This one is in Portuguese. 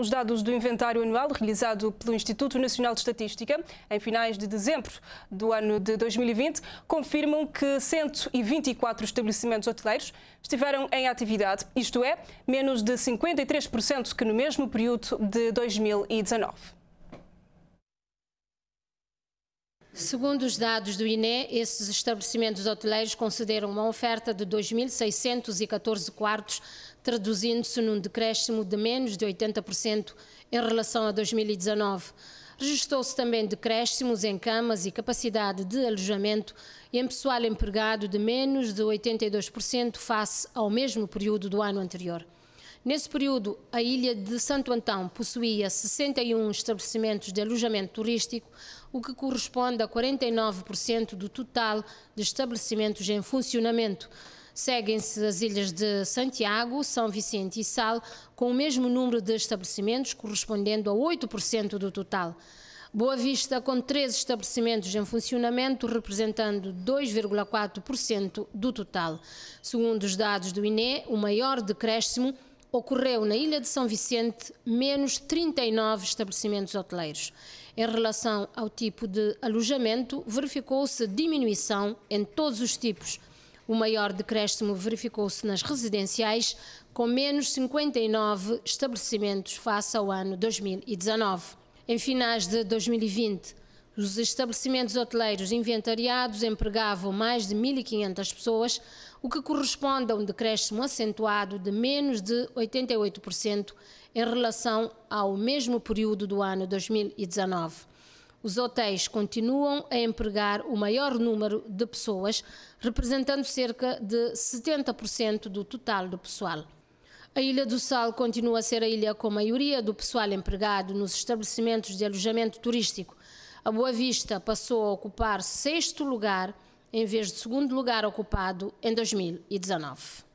Os dados do inventário anual realizado pelo Instituto Nacional de Estatística em finais de dezembro do ano de 2020 confirmam que 124 estabelecimentos hoteleiros estiveram em atividade, isto é, menos de 53% que no mesmo período de 2019. Segundo os dados do INE, esses estabelecimentos hoteleiros concederam uma oferta de 2.614 quartos, traduzindo-se num decréscimo de menos de 80% em relação a 2019. Registrou-se também decréscimos em camas e capacidade de alojamento e em pessoal empregado de menos de 82% face ao mesmo período do ano anterior. Nesse período, a ilha de Santo Antão possuía 61 estabelecimentos de alojamento turístico, o que corresponde a 49% do total de estabelecimentos em funcionamento. Seguem-se as ilhas de Santiago, São Vicente e Sal, com o mesmo número de estabelecimentos, correspondendo a 8% do total. Boa Vista, com 13 estabelecimentos em funcionamento, representando 2,4% do total. Segundo os dados do INE, o maior decréscimo ocorreu na Ilha de São Vicente menos 39 estabelecimentos hoteleiros. Em relação ao tipo de alojamento, verificou-se diminuição em todos os tipos. O maior decréscimo verificou-se nas residenciais, com menos 59 estabelecimentos face ao ano 2019. Em finais de 2020, os estabelecimentos hoteleiros inventariados empregavam mais de 1.500 pessoas, o que corresponde a um decréscimo acentuado de menos de 88% em relação ao mesmo período do ano 2019. Os hotéis continuam a empregar o maior número de pessoas, representando cerca de 70% do total do pessoal. A Ilha do Sal continua a ser a ilha com a maioria do pessoal empregado nos estabelecimentos de alojamento turístico. A Boa Vista passou a ocupar sexto lugar, em vez de segundo lugar ocupado em 2019.